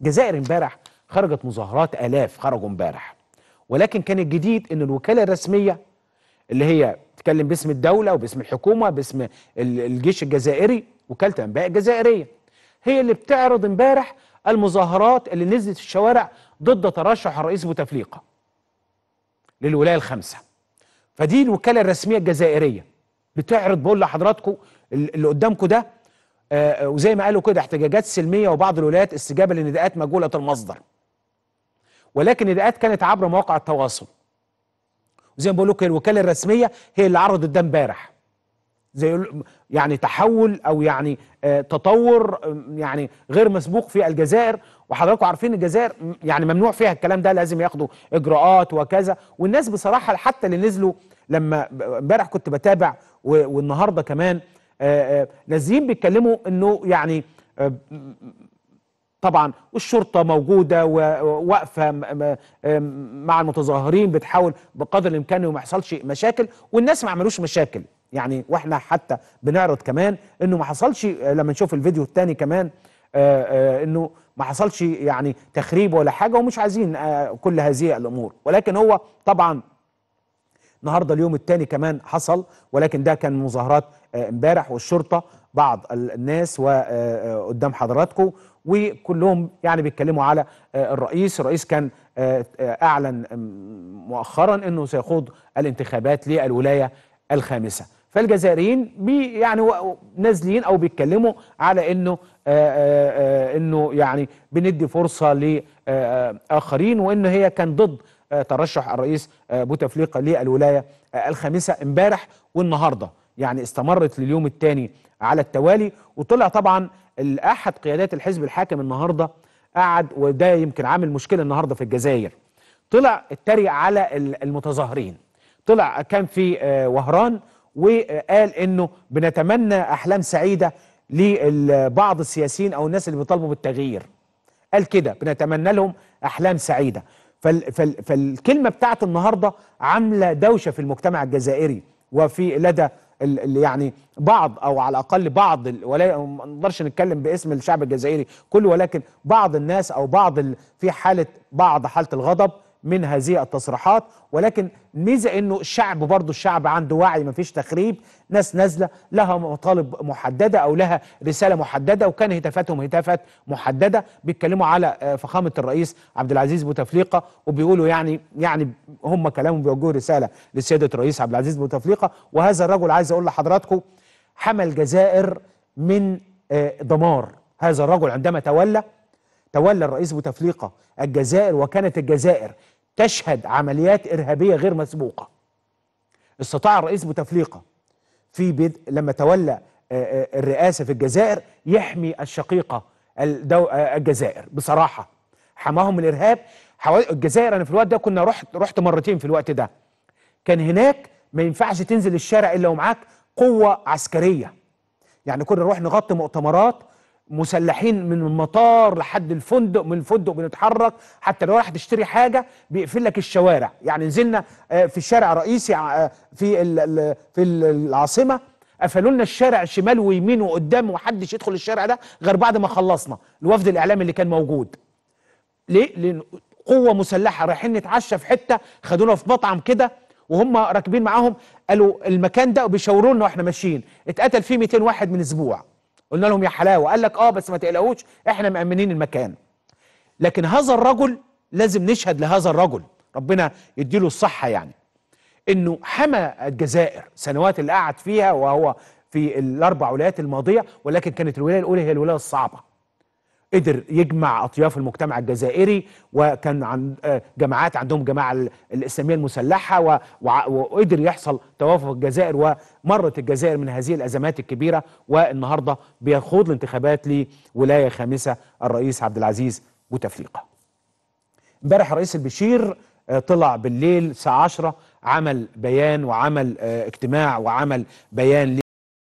الجزائر امبارح خرجت مظاهرات الاف خرجوا امبارح ولكن كان الجديد ان الوكاله الرسميه اللي هي تكلم باسم الدوله وباسم الحكومه باسم الجيش الجزائري وكاله انباء الجزائريه هي اللي بتعرض امبارح المظاهرات اللي نزلت في الشوارع ضد ترشح الرئيس بوتفليقه للولايه الخامسه فدي الوكاله الرسميه الجزائريه بتعرض بقول لحضراتكم اللي قدامكم ده آه، آه، وزي ما قالوا كده احتجاجات سلميه وبعض الولايات استجابه لنداءات مجهوله المصدر ولكن النداءات كانت عبر مواقع التواصل وزي ما بقول لكم الوكاله الرسميه هي اللي عرضت ده امبارح زي يعني تحول او يعني آه، تطور يعني غير مسبوق في الجزائر وحضراتكم عارفين الجزائر يعني ممنوع فيها الكلام ده لازم ياخدوا اجراءات وكذا والناس بصراحه حتى اللي نزلوا لما امبارح كنت بتابع والنهارده كمان آه، آه، نازلين بيتكلموا انه يعني آه، طبعا الشرطه موجوده وواقفه مع المتظاهرين بتحاول بقدر الامكان ما يحصلش مشاكل والناس ما عملوش مشاكل يعني واحنا حتى بنعرض كمان انه ما حصلش لما نشوف الفيديو الثاني كمان انه ما حصلش يعني تخريب ولا حاجه ومش عايزين كل هذه الامور ولكن هو طبعا النهارده اليوم الثاني كمان حصل ولكن ده كان مظاهرات آه، امبارح والشرطه بعض الناس وقدام آه، آه، حضراتكم وكلهم يعني بيتكلموا على الرئيس الرئيس كان اعلن مؤخرا انه سيخوض الانتخابات للولايه الخامسه فالجزائريين بي يعني نازلين او بيتكلموا على انه انه يعني بندي فرصه لاخرين وان هي كان ضد آه، ترشح الرئيس آه، بوتفليقه للولايه آه، الخامسه امبارح والنهارده يعني استمرت لليوم الثاني على التوالي وطلع طبعا احد قيادات الحزب الحاكم النهارده قعد وده يمكن عامل مشكله النهارده في الجزائر طلع اتريق على المتظاهرين طلع كان في وهران وقال انه بنتمنى احلام سعيده لبعض السياسيين او الناس اللي بيطالبوا بالتغيير قال كده بنتمنى لهم احلام سعيده فال فال فالكلمة بتاعت النهاردة عاملة دوشة في المجتمع الجزائري وفي لدى يعني بعض او على الاقل بعض ولا ما نقدرش نتكلم باسم الشعب الجزائري كله ولكن بعض الناس او بعض في حاله بعض حاله الغضب من هذه التصريحات ولكن ميزه انه الشعب برضه الشعب عنده وعي مفيش تخريب ناس نازله لها مطالب محدده او لها رساله محدده وكان هتافاتهم هتافات محدده بيتكلموا على آه، فخامه الرئيس عبد العزيز بوتفليقه وبيقولوا يعني يعني هم كلامهم بيوجهوا رساله لسياده الرئيس عبد العزيز بوتفليقه وهذا الرجل عايز اقول لحضراتكم حمى الجزائر من آه، دمار هذا الرجل عندما تولى تولى الرئيس بوتفليقة الجزائر وكانت الجزائر تشهد عمليات إرهابية غير مسبوقة استطاع الرئيس بوتفليقة في بدء لما تولى الرئاسة في الجزائر يحمي الشقيقة الدو... الجزائر بصراحة حماهم الإرهاب حوالي الجزائر أنا في الوقت ده كنا رحت رحت مرتين في الوقت ده كان هناك ما ينفعش تنزل الشارع إلا ومعاك قوة عسكرية يعني كنا نروح نغطي مؤتمرات مسلحين من المطار لحد الفندق من الفندق بنتحرك حتى لو راح تشتري حاجه بيقفل لك الشوارع يعني نزلنا آه، في الشارع الرئيسي آه، في في العاصمه قفلوا لنا الشارع شمال ويمين وقدام ومحدش يدخل الشارع ده غير بعد ما خلصنا الوفد الاعلامي اللي كان موجود ليه لان قوه مسلحه رايحين نتعشى في حته خدونا في مطعم كده وهم راكبين معاهم قالوا المكان ده وبيشاوروا لنا واحنا ماشيين اتقتل فيه 200 واحد من اسبوع قلنا لهم يا حلاوه قال لك اه بس ما تقلقوش احنا مامنين المكان لكن هذا الرجل لازم نشهد لهذا الرجل ربنا يديله الصحه يعني انه حمى الجزائر سنوات اللي قعد فيها وهو في الاربع ولايات الماضيه ولكن كانت الولايه الاولى هي الولايه الصعبه قدر يجمع اطياف المجتمع الجزائري وكان عن آه، جماعات عندهم جماعه الاسلاميه المسلحه وقدر يحصل توافق الجزائر ومرت الجزائر من هذه الازمات الكبيره والنهارده بيخوض الانتخابات لولايه خامسه الرئيس عبد العزيز بوتفليقه. امبارح الرئيس البشير آه، طلع بالليل الساعه 10 عمل بيان وعمل آه، اجتماع وعمل بيان